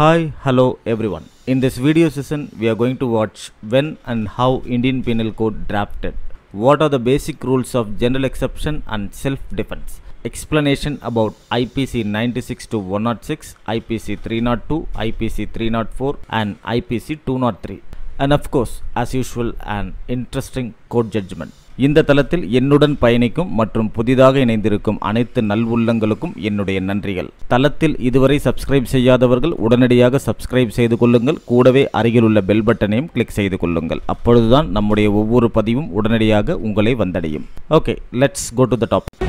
Hi, hello everyone. In this video session, we are going to watch when and how Indian Penal Code drafted. What are the basic rules of general exception and self-defense? Explanation about IPC 96 to 106, IPC 302, IPC 304 and IPC 203. And of course, as usual, an interesting court judgment. இந்த தளத்தில் என்னுடன் பயணிக்கும் மற்றும் புதிதாக இணைந்திருக்கும் அனைத்து நல்வுள்ளங்களுக்கும் என்னுடைய நன்றிகள் தளத்தில் இதுவரை சப்ஸ்கிரைப் செய்யாதவர்கள் உடனடியாக சப்ஸ்கிரைப் செய்து கொள்ளுங்கள் கூடவே அருகில் உள்ள பெல் பட்டனையும் கிளிக் செய்து கொள்ளுங்கள் அப்பொழுதுதான் நம்முடைய ஒவ்வொரு பதிவும் உடனடியாக உங்களை வந்தடையும் okay let's go to the topic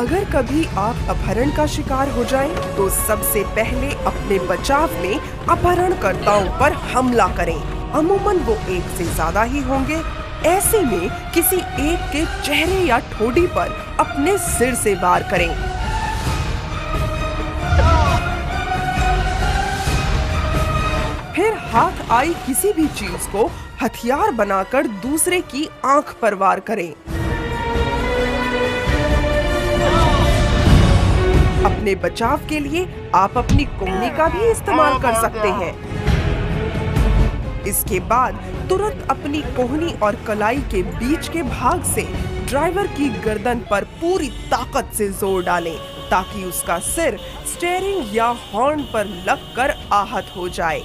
अगर कभी आप अपहरण का शिकार हो जाएं, तो सबसे पहले अपने बचाव में अपहरणकर्ताओं पर हमला करें अमूमन वो एक से ज्यादा ही होंगे ऐसे में किसी एक के चेहरे या ठोड़ी पर अपने सिर से वार करें फिर हाथ आई किसी भी चीज को हथियार बनाकर दूसरे की आंख पर वार करें अपने बचाव के लिए आप अपनी कोहनी का भी इस्तेमाल कर सकते हैं इसके बाद तुरंत अपनी कोहनी और कलाई के बीच के भाग से ड्राइवर की गर्दन पर पूरी ताकत से जोर डालें ताकि उसका सिर स्टेयरिंग या हॉर्न पर लगकर आहत हो जाए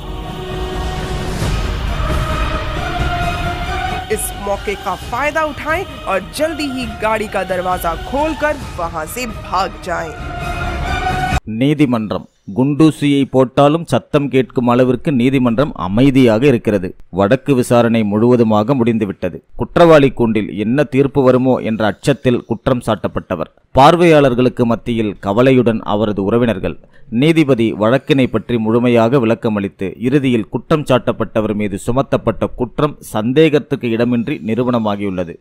इस मौके का फायदा उठाएं और जल्दी ही गाड़ी का दरवाजा खोलकर वहां से भाग जाएं। நீதிமன்றம் குண்டூசியை போட்டாலும் சத்தம் கேட்கும் அளவிற்கு நீதிமன்றம் அமைதியாக இருக்கிறது வடக்கு விசாரணை முழுவதுமாக முடிந்துவிட்டது குற்றவாளி கூண்டில் என்ன தீர்ப்பு வருமோ என்ற அச்சத்தில் குற்றம் சாட்டப்பட்டவர் பார்வையாளர்களுக்கு மத்தியில் கவலையுடன் அவரது உறவினர்கள் நீதிபதி வழக்கினை பற்றி முழுமையாக விளக்கமளித்து இறுதியில் குற்றம் சாட்டப்பட்டவர் மீது சுமத்தப்பட்ட குற்றம் சந்தேகத்துக்கு இடமின்றி நிறுவனமாகியுள்ளது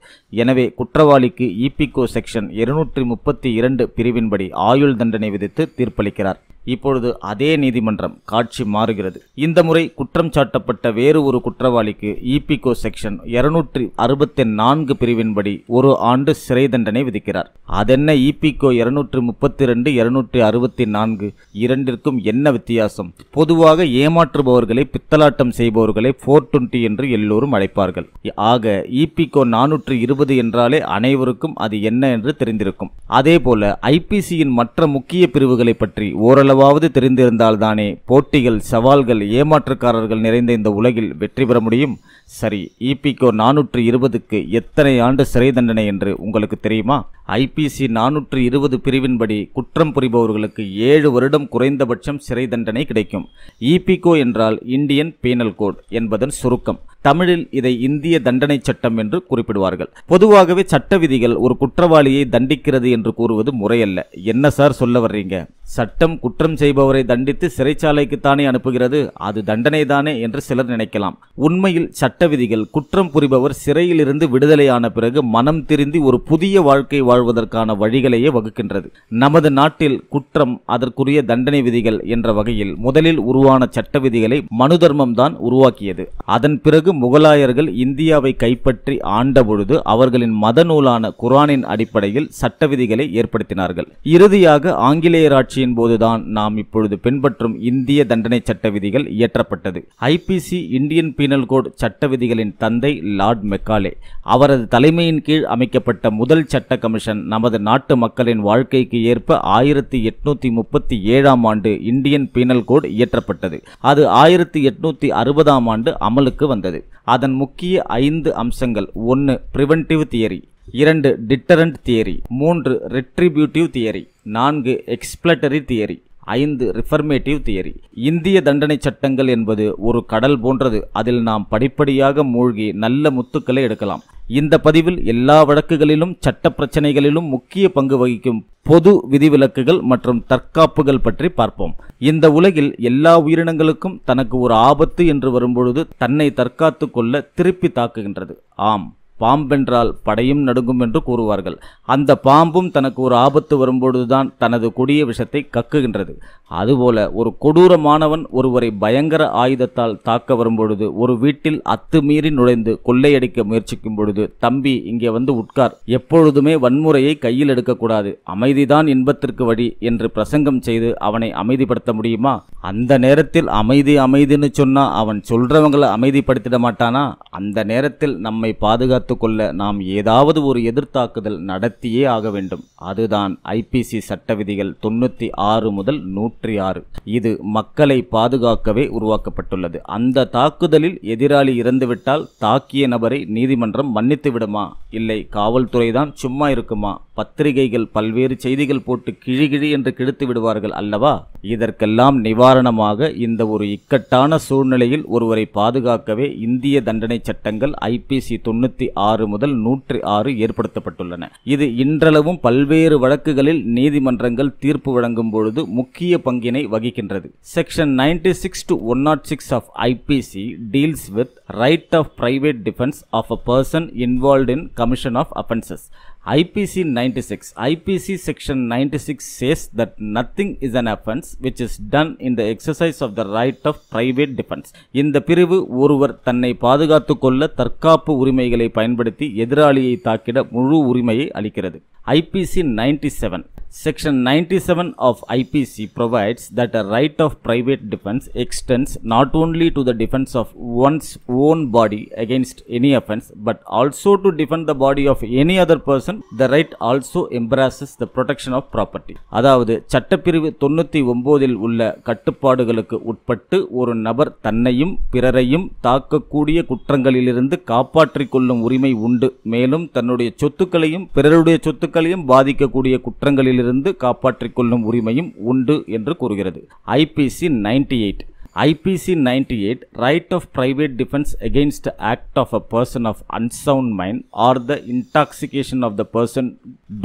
எனவே குற்றவாளிக்கு இபிகோ செக்ஷன் இருநூற்றி முப்பத்தி இரண்டு பிரிவின்படி ஆயுள் தண்டனை விதித்து தீர்ப்பளிக்கிறார் இப்பொழுது அதே நீதிமன்றம் காட்சி மாறுகிறது இந்த முறை குற்றம் சாட்டப்பட்ட வேறு ஒரு குற்றவாளிக்கு இபிகோ செக்ஷன் இருநூற்றி அறுபத்தி நான்கு பிரிவின்படி ஒரு ஆண்டு சிறை தண்டனை விதிக்கிறார் அதென்ன இபிகோ இருநூற்றி முப்பத்தி ரெண்டு இருநூற்றி அறுபத்தி நான்கு இரண்டிற்கும் என்ன வித்தியாசம் பொதுவாக ஏமாற்றுபவர்களை பித்தலாட்டம் செய்பவர்களை போர் டுவெண்ட்டி என்று எல்லோரும் அழைப்பார்கள் ஆக இபிகோ நானூற்றி இருபது என்றாலே அனைவருக்கும் அது என்ன என்று தெரிந்திருக்கும் போல ஐபிசியின் மற்ற முக்கிய பிரிவுகளை பற்றி ஓரளவு அளவாவது தெரிந்திருந்தால்தானே போட்டிகள் சவால்கள் ஏமாற்றுக்காரர்கள் நிறைந்த இந்த உலகில் வெற்றி பெற முடியும் சரி இபிகோ e நானூற்று இருபதுக்கு எத்தனை ஆண்டு சிறை தண்டனை என்று உங்களுக்கு தெரியுமா ஐபிசி நானூற்று இருபது பிரிவின்படி குற்றம் புரிபவர்களுக்கு ஏழு வருடம் குறைந்தபட்சம் சிறை தண்டனை கிடைக்கும் இபிகோ e என்றால் இந்தியன் பீனல் கோட் என்பதன் சுருக்கம் தமிழில் இதை இந்திய தண்டனை சட்டம் என்று குறிப்பிடுவார்கள் பொதுவாகவே சட்ட விதிகள் ஒரு குற்றவாளியை தண்டிக்கிறது என்று கூறுவது முறையல்ல என்ன சார் சொல்ல வர்றீங்க சட்டம் குற்றம் செய்பவரை தண்டித்து சிறைச்சாலைக்குத்தானே அனுப்புகிறது அது தண்டனை தானே என்று சிலர் நினைக்கலாம் உண்மையில் சட்ட விதிகள் குற்றம் புரிபவர் சிறையிலிருந்து விடுதலையான பிறகு மனம் திருந்தி ஒரு புதிய வாழ்க்கை வாழ்வதற்கான வழிகளையே வகுக்கின்றது நமது நாட்டில் குற்றம் அதற்குரிய தண்டனை விதிகள் என்ற வகையில் முதலில் உருவான சட்ட விதிகளை மனு தர்மம் தான் உருவாக்கியது அதன் பிறகு முகலாயர்கள் இந்தியாவை கைப்பற்றி ஆண்டபொழுது அவர்களின் மத நூலான குரானின் அடிப்படையில் சட்ட விதிகளை ஏற்படுத்தினார்கள் இறுதியாக ஆங்கிலேயர் ஆட்சியின் போதுதான் நாம் இப்பொழுது பின்பற்றும் இந்திய தண்டனை சட்ட விதிகள் இயற்றப்பட்டது ஐபிசி இந்தியன் பீனல் கோட் சட்ட விதிகளின் தந்தை லார்ட் மெக்காலே அவரது தலைமையின் கீழ் அமைக்கப்பட்ட முதல் சட்ட கமிஷன் நமது நாட்டு மக்களின் வாழ்க்கைக்கு ஏற்ப ஆயிரத்தி எட்நூத்தி முப்பத்தி ஏழாம் ஆண்டு இந்தியன் பீனல் கோட் இயற்றப்பட்டது அது ஆயிரத்தி எட்நூத்தி அறுபதாம் ஆண்டு அமலுக்கு வந்தது அதன் முக்கிய ஐந்து அம்சங்கள் ஒன்று ப்ரிவென்டிவ் தியரி இரண்டு டிட்டரண்ட் தியரி மூன்று ரெட்ரிபியூட்டிவ் தியரி நான்கு எக்ஸ்பிளட்டரி தியரி ஐந்து ரிஃபர்மேட்டிவ் தியரி இந்திய தண்டனை சட்டங்கள் என்பது ஒரு கடல் போன்றது அதில் நாம் படிப்படியாக மூழ்கி நல்ல முத்துக்களை எடுக்கலாம் இந்த பதிவில் எல்லா வழக்குகளிலும் சட்ட பிரச்சனைகளிலும் முக்கிய பங்கு வகிக்கும் பொது விதிவிலக்குகள் மற்றும் தற்காப்புகள் பற்றி பார்ப்போம் இந்த உலகில் எல்லா உயிரினங்களுக்கும் தனக்கு ஒரு ஆபத்து என்று வரும்பொழுது தன்னை தற்காத்து கொள்ள திருப்பி தாக்குகின்றது ஆம் பாம்பென்றால் படையும் நடுங்கும் என்று கூறுவார்கள் அந்த பாம்பும் தனக்கு ஒரு ஆபத்து வரும்பொழுதுதான் தனது கொடிய விஷத்தை கக்குகின்றது அதுபோல ஒரு கொடூரமானவன் ஒருவரை பயங்கர ஆயுதத்தால் தாக்க வரும்பொழுது ஒரு வீட்டில் அத்துமீறி நுழைந்து கொள்ளையடிக்க முயற்சிக்கும் பொழுது தம்பி இங்கே வந்து உட்கார் எப்பொழுதுமே வன்முறையை கையில் எடுக்கக்கூடாது அமைதிதான் இன்பத்திற்கு வழி என்று பிரசங்கம் செய்து அவனை அமைதிப்படுத்த முடியுமா அந்த நேரத்தில் அமைதி அமைதின்னு சொன்னா அவன் சொல்றவங்களை அமைதிப்படுத்திட மாட்டானா அந்த நேரத்தில் நம்மை பாதுகாத்து தடுத்து கொள்ள நாம் ஏதாவது ஒரு எதிர்த்தாக்குதல் நடத்தியே ஆக வேண்டும் அதுதான் ஐபிசி சட்ட விதிகள் தொண்ணூற்றி ஆறு முதல் நூற்றி ஆறு இது மக்களை பாதுகாக்கவே உருவாக்கப்பட்டுள்ளது அந்த தாக்குதலில் எதிராளி இறந்துவிட்டால் தாக்கிய நபரை நீதிமன்றம் மன்னித்து விடுமா இல்லை காவல்துறை தான் சும்மா இருக்குமா பத்திரிகைகள் பல்வேறு செய்திகள் போட்டு கிழிகிழி என்று கெடுத்து விடுவார்கள் அல்லவா இதற்கெல்லாம் நிவாரணமாக இந்த ஒரு இக்கட்டான சூழ்நிலையில் ஒருவரை பாதுகாக்கவே இந்திய தண்டனை சட்டங்கள் ஐபிசி தொண்ணூற்றி ஆறு முதல் நூற்றி ஆறு ஏற்படுத்தப்பட்டுள்ளன இது இன்றளவும் பல்வேறு வழக்குகளில் நீதிமன்றங்கள் தீர்ப்பு வழங்கும் பொழுது முக்கிய பங்கினை வகிக்கின்றது section ninety six to one nought six of IPC deals with right of private defence of a person involve in commission of offences IPC nine 96. IPC section 96 says that nothing is an offence which is done in the exercise of the right of private defense. இந்த பிரிவு ஒருவர் தன்னை பாதுகாத்துக் கொள்ள தற்காப்பு உரிமைகளை பயன்படுத்தி எதிராளியை தாக்கிட முழு உரிமையை அளிக்கிறது IPC ninety seven Section 97 of IPC provides that a right of private defense extends not only to the defense of one's own body against any offense but also to defend the body of any other person. The right also embraces the protection of property. அதாவது சட்டப்பிரிவு தொண்ணூத்தி ஒன்பதில் உள்ள கட்டுப்பாடுகளுக்கு உட்பட்டு ஒரு நபர் தன்னையும் பிறரையும் தாக்கக்கூடிய குற்றங்களிலிருந்து காப்பாற்றிக் கொள்ளும் உரிமை உண்டு மேலும் தன்னுடைய சொத்துக்களையும் பிறருடைய சொத்துக்களையும் பாதிக்கக்கூடிய குற்றங்களிலிருந்து இருந்து காப்பாற்றிக்கொள்ளும் உரிமையும் உண்டு என்று கூறுகிறது IPC ninety IPC 98 Right of Private Defense Against Act of a Person of Unsound Mind or the Intoxication of the Person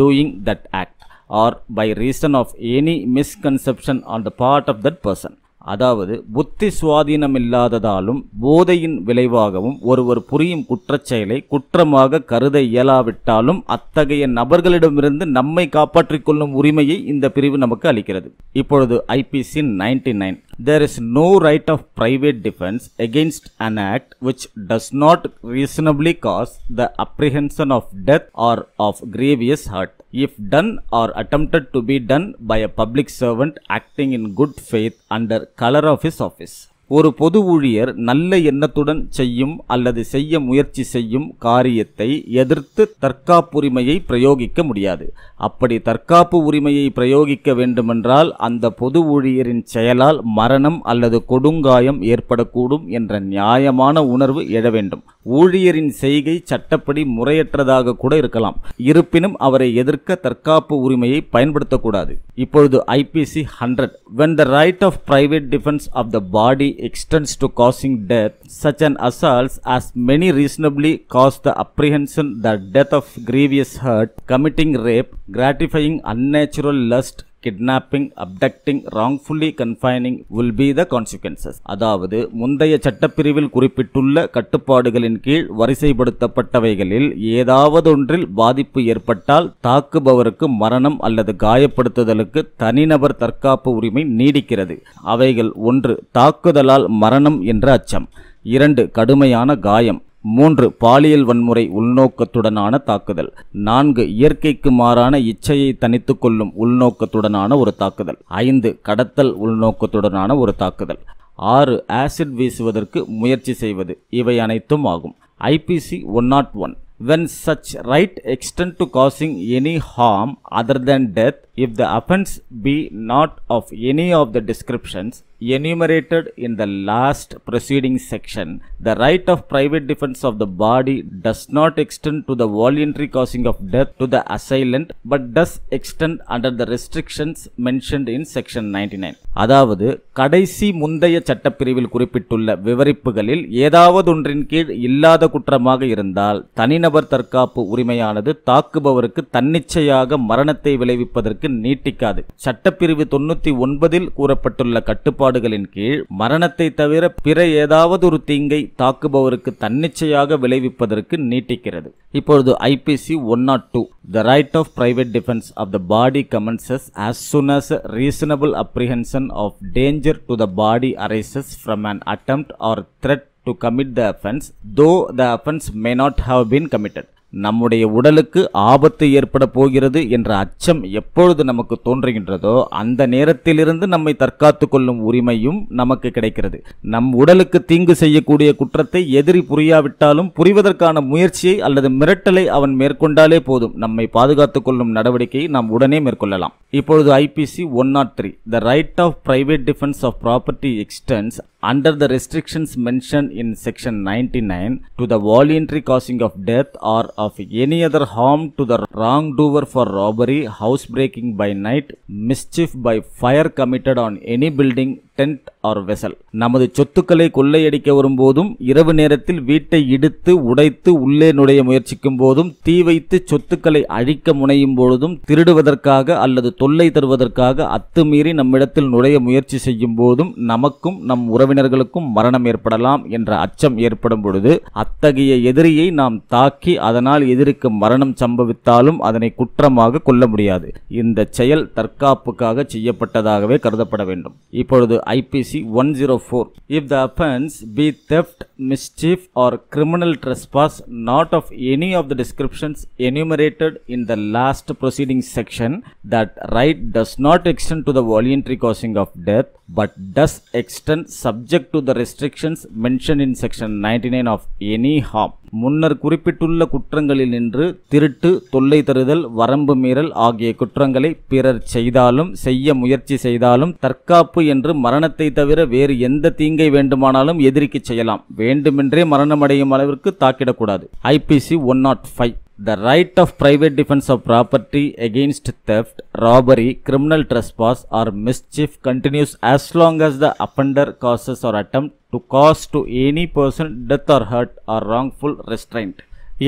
Doing that Act or by reason of any misconception on the part of that person. அதாவது புத்தி சுவாதீனம் இல்லாததாலும் போதையின் விளைவாகவும் ஒருவர் புரியும் குற்றச்செயலை குற்றமாக கருத இயலாவிட்டாலும் அத்தகைய நபர்களிடமிருந்து நம்மை காப்பாற்றிக் கொள்ளும் உரிமையை இந்த பிரிவு நமக்கு அளிக்கிறது இப்பொழுது IPC ninety nine there is no right of private defense against an act which does not reasonably cause the apprehension of death or of grievous hurt if done or attempted to be done by a public servant acting in good faith under color of his office ஒரு பொது ஊழியர் நல்ல எண்ணத்துடன் செய்யும் அல்லது செய்ய முயற்சி செய்யும் காரியத்தை எதிர்த்து தற்காப்புரிமையை பிரயோகிக்க முடியாது அப்படி தற்காப்பு உரிமையை பிரயோகிக்க வேண்டுமென்றால் அந்த பொது ஊழியரின் செயலால் மரணம் அல்லது கொடுங்காயம் ஏற்படக்கூடும் என்ற நியாயமான உணர்வு எழ வேண்டும் ஊழியரின் செய்கை சட்டப்படி முறையற்றதாக கூட இருக்கலாம் இருப்பினும் அவரை எதிர்க்க தற்காப்பு உரிமையை பயன்படுத்தக்கூடாது இப்பொழுது IPC hundred when the right of private defence of the body extends to causing death, such an assault as many reasonably cause the apprehension that death of grievous hurt, committing rape, gratifying unnatural lust, kidnapping abducting wrongfully confining will be the consequences அதாவது முந்தைய சட்டப்பிரிவில் குறிப்பிட்டுள்ள கட்டுப்பாடுகளின் கீழ் வரிசைப்படுத்தப்பட்டவைகளில் ஏதாவது ஒன்றில் பாதிப்பு ஏற்பட்டால் தாக்குபவருக்கு மரணம் அல்லது காயப்படுத்துதலுக்கு தனிநபர் தற்காப்பு உரிமை நீடிக்கிறது அவைகள் ஒன்று தாக்குதலால் மரணம் என்ற அச்சம் இரண்டு கடுமையான காயம் மூன்று பாலியல் வன்முறை உள்நோக்கத்துடனான தாக்குதல் நான்கு இயற்கைக்கு மாறான இச்சையை தனித்து கொள்ளும் உள்நோக்கத்துடனான ஒரு தாக்குதல் ஐந்து கடத்தல் உள்நோக்கத்துடனான ஒரு தாக்குதல் ஆறு ஆசிட் வீசுவதற்கு முயற்சி செய்வது இவை அனைத்தும் ஆகும் IPC one nought one when such right extend to causing any harm other than death, if the offense be not of any of the descriptions enumerated in the last preceding section, the right of private defense of the body does not extend to the voluntary causing of death to the assailant, but does extend under the restrictions mentioned in section 99. அதாவது கடைசி முந்தைய சட்டப்பிரிவில் குறிப்பிட்டுள்ள விவரிப்புகளில் ஏதாவது ஒன்றின் கீழ் இல்லாத குற்றமாக இருந்தால் தனிநபர் தனிநபர் தற்காப்பு உரிமையானது தாக்குபவருக்கு தன்னிச்சையாக மரணத்தை விளைவிப்பதற்கு நீட்டிக்காது சட்டப்பிரிவு தொண்ணூத்தி ஒன்பதில் கூறப்பட்டுள்ள கட்டுப்பாடுகளின் கீழ் மரணத்தை தவிர பிற ஏதாவது ஒரு தீங்கை தாக்குபவருக்கு தன்னிச்சையாக விளைவிப்பதற்கு நீட்டிக்கிறது இப்பொழுது IPC one nought two the right of private defence of the body commences as soon as reasonable apprehension of danger to the body arises from an attempt or threat to commit the offence though the offence may not have been committed நம்முடைய உடலுக்கு ஆபத்து ஏற்பட போகிறது என்ற அச்சம் எப்பொழுது நமக்கு தோன்றுகின்றதோ அந்த நேரத்திலிருந்து நம்மை தற்காத்து கொள்ளும் உரிமையும் நமக்கு கிடைக்கிறது நம் உடலுக்கு தீங்கு செய்யக்கூடிய குற்றத்தை எதிரி புரியாவிட்டாலும் புரிவதற்கான முயற்சியை அல்லது மிரட்டலை அவன் மேற்கொண்டாலே போதும் நம்மை பாதுகாத்துக் கொள்ளும் நடவடிக்கையை நாம் உடனே மேற்கொள்ளலாம் இப்பொழுது IPC one nought three the right of private defence of property extends under the restrictions mentioned in section 99 to the voluntary causing of death or of any other harm to the wrongdoer for robbery, housebreaking by night, mischief by fire committed on any building, tent or vessel நமது சொத்துக்களை கொள்ளையடிக்க வரும்போதும் இரவு நேரத்தில் வீட்டை இடித்து உடைத்து உள்ளே நுழைய முயற்சிக்கும் போதும் தீ வைத்து சொத்துக்களை அழிக்க முனையும் பொழுதும் திருடுவதற்காக அல்லது தொல்லை தருவதற்காக அத்துமீறி நம்மிடத்தில் நுழைய முயற்சி செய்யும் போதும் நமக்கும் நம் உறவினர்களுக்கும் மரணம் ஏற்படலாம் என்ற அச்சம் ஏற்படும் பொழுது அத்தகைய எதிரியை நாம் தாக்கி அதனால் எதிர்க்கும் மரணம் சம்பவித்தாலும் அதனை குற்றமாக கொள்ள முடியாது இந்த செயல் தற்காப்புக்காக செய்யப்பட்டதாகவே கருதப்பட வேண்டும் இப்பொழுது IPC 104 if the offense be theft, mischief or criminal trespass not of any of the descriptions enumerated in the last proceeding section that right does not extend to the voluntary causing of death but does extend subject to the restrictions mentioned in section 99 of any harm முன்னர் குறிப்பிட்டுள்ள குற்றங்களில் நின்று திருட்டு தொல்லை தருதல் வரம்பு மீறல் ஆகிய குற்றங்களை பிறர் செய்தாலும் செய்ய முயற்சி செய்தாலும் தற்காப்பு என்று மரணத்தை தவிர வேறு எந்த தீங்கை வேண்டுமானாலும் எதிரிக்கு செய்யலாம் வேண்டுமென்றே மரணமடையும் அளவிற்கு தாக்கிடக்கூடாது IPC one nought five the right of private defense of property against theft, robbery, criminal trespass or mischief continues as long as the offender causes or attempt to cause to any person death or hurt or wrongful restraint.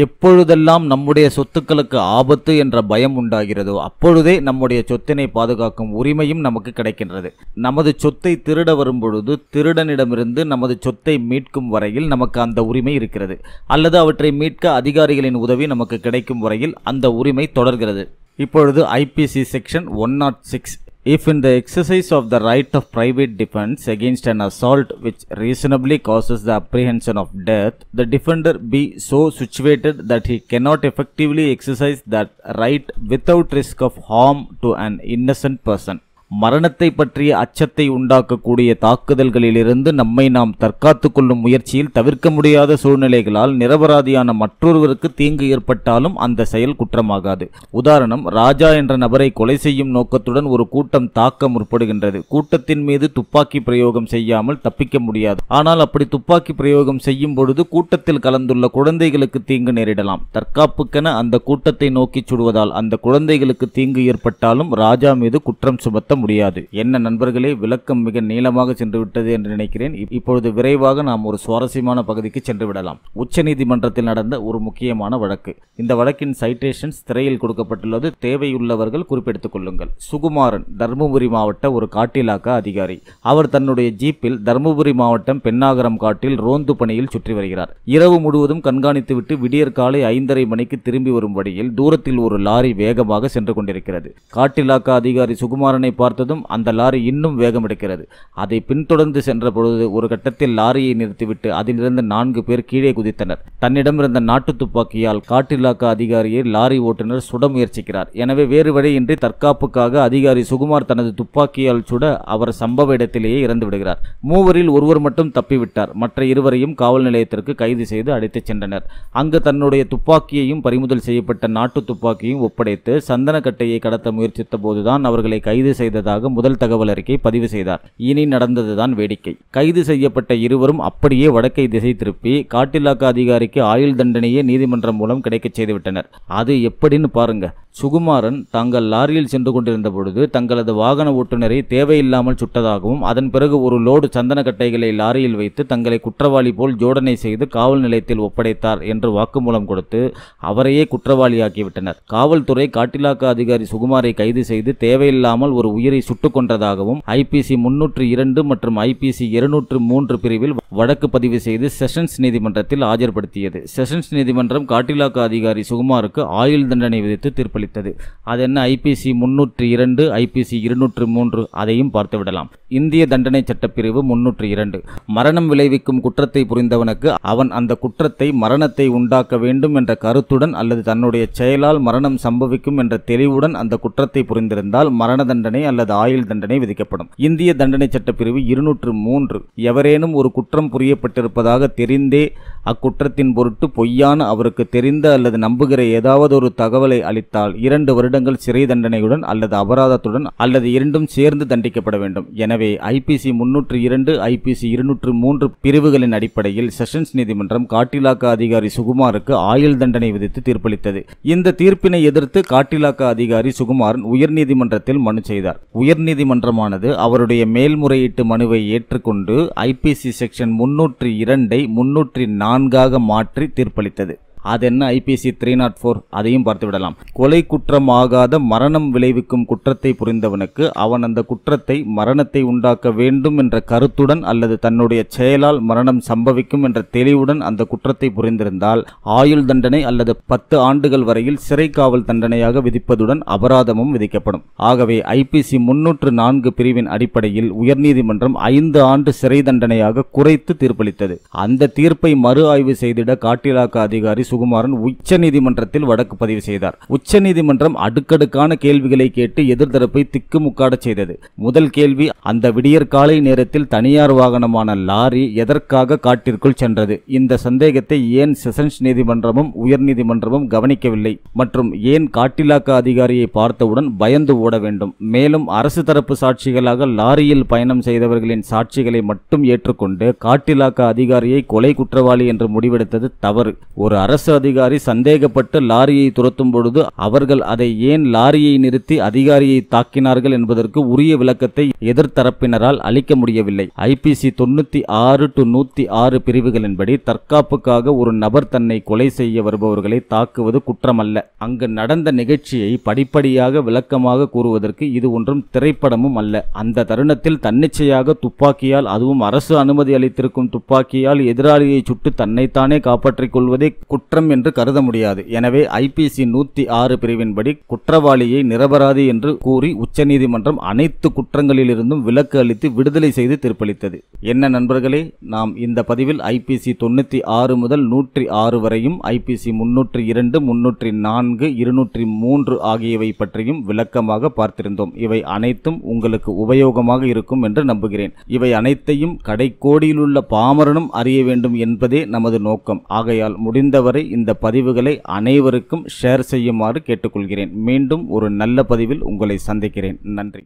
எப்பொழுதெல்லாம் நம்முடைய சொத்துக்களுக்கு ஆபத்து என்ற பயம் உண்டாகிறதோ அப்பொழுதே நம்முடைய சொத்தினை பாதுகாக்கும் உரிமையும் நமக்கு கிடைக்கின்றது நமது சொத்தை திருட வரும்பொழுது திருடனிடமிருந்து நமது சொத்தை மீட்கும் வரையில் நமக்கு அந்த உரிமை இருக்கிறது அல்லது அவற்றை மீட்க அதிகாரிகளின் உதவி நமக்கு கிடைக்கும் வரையில் அந்த உரிமை தொடர்கிறது இப்பொழுது IPC section one nought six If in the exercise of the right of private defense against an assault which reasonably causes the apprehension of death, the defender be so situated that he cannot effectively exercise that right without risk of harm to an innocent person. மரணத்தை பற்றிய அச்சத்தை உண்டாக்கக்கூடிய தாக்குதல்களிலிருந்து நம்மை நாம் தற்காத்து கொள்ளும் முயற்சியில் தவிர்க்க முடியாத சூழ்நிலைகளால் நிரபராதியான மற்றொருவருக்கு தீங்கு ஏற்பட்டாலும் அந்த செயல் குற்றமாகாது உதாரணம் ராஜா என்ற நபரை கொலை செய்யும் நோக்கத்துடன் ஒரு கூட்டம் தாக்க முற்படுகின்றது கூட்டத்தின் மீது துப்பாக்கி பிரயோகம் செய்யாமல் தப்பிக்க முடியாது ஆனால் அப்படி துப்பாக்கி பிரயோகம் செய்யும் பொழுது கூட்டத்தில் கலந்துள்ள குழந்தைகளுக்கு தீங்கு நேரிடலாம் தற்காப்புக்கென அந்த கூட்டத்தை நோக்கி சுடுவதால் அந்த குழந்தைகளுக்கு தீங்கு ஏற்பட்டாலும் ராஜா மீது குற்றம் சுமத்த முடியாது என்ன நண்பர்களே விளக்கம் மிக நீளமாக சென்று விட்டது என்று நினைக்கிறேன் இப்பொழுது விரைவாக நாம் ஒரு சுவாரஸ்யமான பகுதிக்கு சென்று விடலாம் உச்சநீதிமன்றத்தில் நடந்த ஒரு முக்கியமான வழக்கு இந்த வழக்கின் சைட்டேஷன்ஸ் திரையில் கொடுக்கப்பட்டுள்ளது தேவையுள்ளவர்கள் குறிப்பெடுத்துக் கொள்ளுங்கள் சுகுமாரன் தர்மபுரி மாவட்ட ஒரு காட்டிலாக்க அதிகாரி அவர் தன்னுடைய ஜீப்பில் தர்மபுரி மாவட்டம் பெண்ணாகரம் காட்டில் ரோந்து பணியில் சுற்றி வருகிறார் இரவு முழுவதும் கண்காணித்துவிட்டு விடியற் காலை ஐந்தரை மணிக்கு திரும்பி வரும் வழியில் தூரத்தில் ஒரு லாரி வேகமாக சென்று கொண்டிருக்கிறது காட்டிலாக்க அதிகாரி சுகுமாரனை பார்த்து பார்த்ததும் அந்த லாரி இன்னும் வேகம் எடுக்கிறது அதை பின்தொடர்ந்து சென்ற பொழுது ஒரு கட்டத்தில் லாரியை நிறுத்திவிட்டு அதிலிருந்து நான்கு பேர் கீழே குதித்தனர் தன்னிடமிருந்த நாட்டு துப்பாக்கியால் காட்டிலாக்க அதிகாரியை லாரி ஓட்டுநர் சுட முயற்சிக்கிறார் எனவே வேறு வழியின்றி தற்காப்புக்காக அதிகாரி சுகுமார் தனது துப்பாக்கியால் சுட அவர் சம்பவ இடத்திலேயே இறந்து விடுகிறார் மூவரில் ஒருவர் மட்டும் தப்பிவிட்டார் மற்ற இருவரையும் காவல் நிலையத்திற்கு கைது செய்து அழைத்துச் சென்றனர் அங்கு தன்னுடைய துப்பாக்கியையும் பறிமுதல் செய்யப்பட்ட நாட்டு துப்பாக்கியும் ஒப்படைத்து சந்தனக்கட்டையை கடத்த முயற்சித்த போதுதான் அவர்களை கைது செய்த செய்ததாக முதல் தகவல் அறிக்கை பதிவு செய்தார் இனி நடந்ததுதான் வேடிக்கை கைது செய்யப்பட்ட இருவரும் அப்படியே வடக்கை திசை திருப்பி காட்டிலாக்க அதிகாரிக்கு ஆயுள் தண்டனையே நீதிமன்றம் மூலம் கிடைக்கச் செய்துவிட்டனர் அது எப்படின்னு பாருங்க சுகுமாரன் தாங்கள் லாரியில் சென்று கொண்டிருந்த பொழுது தங்களது வாகன ஓட்டுநரை தேவையில்லாமல் சுட்டதாகவும் அதன் பிறகு ஒரு லோடு சந்தன கட்டைகளை லாரியில் வைத்து தங்களை குற்றவாளி போல் ஜோடனை செய்து காவல் நிலையத்தில் ஒப்படைத்தார் என்று வாக்குமூலம் கொடுத்து அவரையே குற்றவாளியாக்கிவிட்டனர் காவல்துறை காட்டிலாக்க அதிகாரி சுகுமாரை கைது செய்து தேவையில்லாமல் ஒரு உயிரை சுட்டுக் கொன்றதாகவும் ஐபிசி முன்னூற்று இரண்டு மற்றும் ஐபிசி இருநூற்று மூன்று பிரிவில் வழக்கு பதிவு செய்து செஷன்ஸ் நீதிமன்றத்தில் ஆஜர்படுத்தியது செஷன்ஸ் நீதிமன்றம் காட்டிலாக்க அதிகாரி சுகுமாருக்கு ஆயுள் தண்டனை விதித்து தீர்ப்பளித்தது அது என்ன ஐபிசி முன்னூற்று இரண்டு ஐபிசி இருநூற்று மூன்று அதையும் பார்த்துவிடலாம் இந்திய தண்டனை சட்டப்பிரிவு முன்னூற்று இரண்டு மரணம் விளைவிக்கும் குற்றத்தை புரிந்தவனுக்கு அவன் அந்த குற்றத்தை மரணத்தை உண்டாக்க வேண்டும் என்ற கருத்துடன் அல்லது தன்னுடைய செயலால் மரணம் சம்பவிக்கும் என்ற தெளிவுடன் அந்த குற்றத்தை புரிந்திருந்தால் மரண தண்டனை அல்லது ஆயுள் தண்டனை விதிக்கப்படும் இந்திய தண்டனை சட்டப்பிரிவு இருநூற்று மூன்று எவரேனும் ஒரு குற்றம் புரியப்பட்டிருப்பதாக தெரிந்தே அக்குற்றத்தின் பொருட்டு பொய்யான அவருக்கு தெரிந்த அல்லது நம்புகிற ஏதாவது ஒரு தகவலை அளித்தால் இரண்டு வருடங்கள் சிறை தண்டனையுடன் அல்லது அபராதத்துடன் அல்லது இரண்டும் சேர்ந்து தண்டிக்கப்பட வேண்டும் எனவே ஐபிசி முன்னூற்று இரண்டு ஐபிசி இருநூற்று மூன்று பிரிவுகளின் அடிப்படையில் செஷன்ஸ் நீதிமன்றம் காட்டிலாக்க அதிகாரி சுகுமாருக்கு ஆயுள் தண்டனை விதித்து தீர்ப்பளித்தது இந்த தீர்ப்பினை எதிர்த்து காட்டிலாக்க அதிகாரி சுகுமாரன் உயர்நீதிமன்றத்தில் மனு செய்தார் உயர்நீதிமன்றமானது அவருடைய மேல்முறையீட்டு மனுவை ஏற்றுக்கொண்டு ஐபிசி செக்ஷன் முன்னூற்றி இரண்டை முன்னூற்றி நான்காக மாற்றி தீர்ப்பளித்தது அது என்ன ஐபிசி த்ரீ நாட் ஃபோர் அதையும் பார்த்து விடலாம் கொலை குற்றமாகாத மரணம் விளைவிக்கும் குற்றத்தை புரிந்தவனுக்கு அவன் அந்த குற்றத்தை மரணத்தை உண்டாக்க வேண்டும் என்ற கருத்துடன் அல்லது தன்னுடைய செயலால் மரணம் சம்பவிக்கும் என்ற தெளிவுடன் அந்த குற்றத்தை புரிந்திருந்தால் ஆயுள் தண்டனை அல்லது பத்து ஆண்டுகள் வரையில் சிறை காவல் தண்டனையாக விதிப்பதுடன் அபராதமும் விதிக்கப்படும் ஆகவே ஐபிசி முன்னூற்று நான்கு பிரிவின் அடிப்படையில் உயர்நீதிமன்றம் ஐந்து ஆண்டு சிறை தண்டனையாக குறைத்து தீர்ப்பளித்தது அந்த தீர்ப்பை மறு ஆய்வு செய்திட காட்டிலாக்க அதிகாரி சுகுமாரன் உச்சநீதிமன்றத்தில் வழக்கு பதிவு செய்தார் உச்சநீதிமன்றம் அடுக்கடுக்கான கேள்விகளை கேட்டு எதிர்தரப்பை திக்குமுக்காடச் செய்தது முதல் கேள்வி அந்த விடியற் காலை நேரத்தில் தனியார் வாகனமான லாரி எதற்காக காட்டிற்குள் சென்றது இந்த சந்தேகத்தை ஏன் செஷன்ஸ் நீதிமன்றமும் உயர்நீதிமன்றமும் கவனிக்கவில்லை மற்றும் ஏன் காட்டிலாக்க அதிகாரியை பார்த்தவுடன் பயந்து ஓட வேண்டும் மேலும் அரசு தரப்பு சாட்சிகளாக லாரியில் பயணம் செய்தவர்களின் சாட்சிகளை மட்டும் ஏற்றுக்கொண்டு காட்டிலாக்க அதிகாரியை கொலை குற்றவாளி என்று முடிவெடுத்தது தவறு ஒரு அரசு அரசு அதிகாரி சந்தேகப்பட்டு லாரியை துரத்தும் பொழுது அவர்கள் அதை ஏன் லாரியை நிறுத்தி அதிகாரியை தாக்கினார்கள் என்பதற்கு உரிய விளக்கத்தை எதிர்த்தரப்பினரால் அளிக்க முடியவில்லை ஐபிசி தொண்ணூத்தி ஆறு டு நூத்தி ஆறு பிரிவுகளின்படி தற்காப்புக்காக ஒரு நபர் தன்னை கொலை செய்ய வருபவர்களை தாக்குவது குற்றமல்ல அங்கு நடந்த நிகழ்ச்சியை படிப்படியாக விளக்கமாக கூறுவதற்கு இது ஒன்றும் திரைப்படமும் அல்ல அந்த தருணத்தில் தன்னிச்சையாக துப்பாக்கியால் அதுவும் அரசு அனுமதி அளித்திருக்கும் துப்பாக்கியால் எதிராளியை சுட்டு தன்னைத்தானே காப்பாற்றிக் கொள்வதே குற்ற குற்றம் என்று கருத முடியாது எனவே ஐபிசி நூத்தி ஆறு பிரிவின்படி குற்றவாளியை நிரபராதி என்று கூறி உச்சநீதிமன்றம் அனைத்து குற்றங்களிலிருந்தும் விலக்கு அளித்து விடுதலை செய்து தீர்ப்பளித்தது என்ன நண்பர்களே நாம் இந்த பதிவில் ஐபிசி தொண்ணூத்தி ஆறு முதல் நூற்றி ஆறு வரையும் ஐபிசி முன்னூற்றி இரண்டு முன்னூற்றி நான்கு இருநூற்றி மூன்று ஆகியவை பற்றியும் விளக்கமாக பார்த்திருந்தோம் இவை அனைத்தும் உங்களுக்கு உபயோகமாக இருக்கும் என்று நம்புகிறேன் இவை அனைத்தையும் கடைக்கோடியிலுள்ள பாமரனும் அறிய வேண்டும் என்பதே நமது நோக்கம் ஆகையால் முடிந்தவரை செய்யுமாறு இந்த பதிவுகளை அனைவருக்கும் ஷேர் செய்யுமாறு கேட்டுக்கொள்கிறேன் மீண்டும் ஒரு நல்ல பதிவில் உங்களை சந்திக்கிறேன் நன்றி